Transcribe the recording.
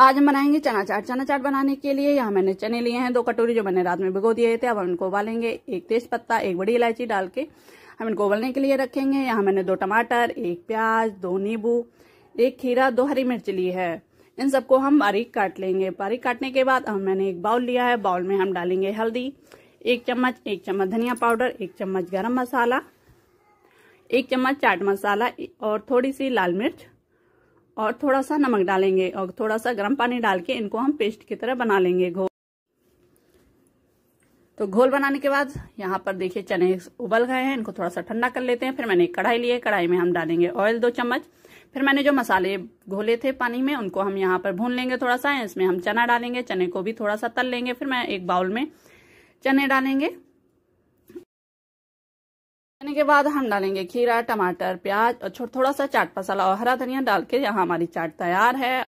आज हम बनाएंगे चना चाट चना चाट बनाने के लिए यहाँ मैंने चने लिए हैं दो कटोरी जो मैंने रात में भिगो दिए थे अब हम इनको उबालेंगे एक तेज पत्ता एक बड़ी इलायची डाल के हम इनको उबलने के लिए रखेंगे यहाँ मैंने दो टमाटर एक प्याज दो नींबू एक खीरा दो हरी मिर्च ली है इन सबको हम बारीक काट लेंगे बारीक काटने के बाद अब मैंने एक बाउल लिया है बाउल में हम डालेंगे हल्दी एक चम्मच एक चम्मच धनिया पाउडर एक चम्मच गरम मसाला एक चम्मच चाट मसाला और थोड़ी सी लाल मिर्च और थोड़ा सा नमक डालेंगे और थोड़ा सा गर्म पानी डाल के इनको हम पेस्ट की तरह बना लेंगे घोल तो घोल बनाने के बाद यहाँ पर देखिए चने उबल गए हैं इनको थोड़ा सा ठंडा कर लेते हैं फिर मैंने कढ़ाई ली है कढ़ाई में हम डालेंगे ऑयल दो चम्मच फिर मैंने जो मसाले घोले थे पानी में उनको हम यहाँ पर भून लेंगे थोड़ा सा इसमें हम चना डालेंगे चने को भी थोड़ा सा तल लेंगे फिर मैं एक बाउल में चने डालेंगे पकने के बाद हम डालेंगे खीरा टमाटर प्याज और थोड़ा सा चाट मसाला और हरा धनिया डाल के यहाँ हमारी चाट तैयार है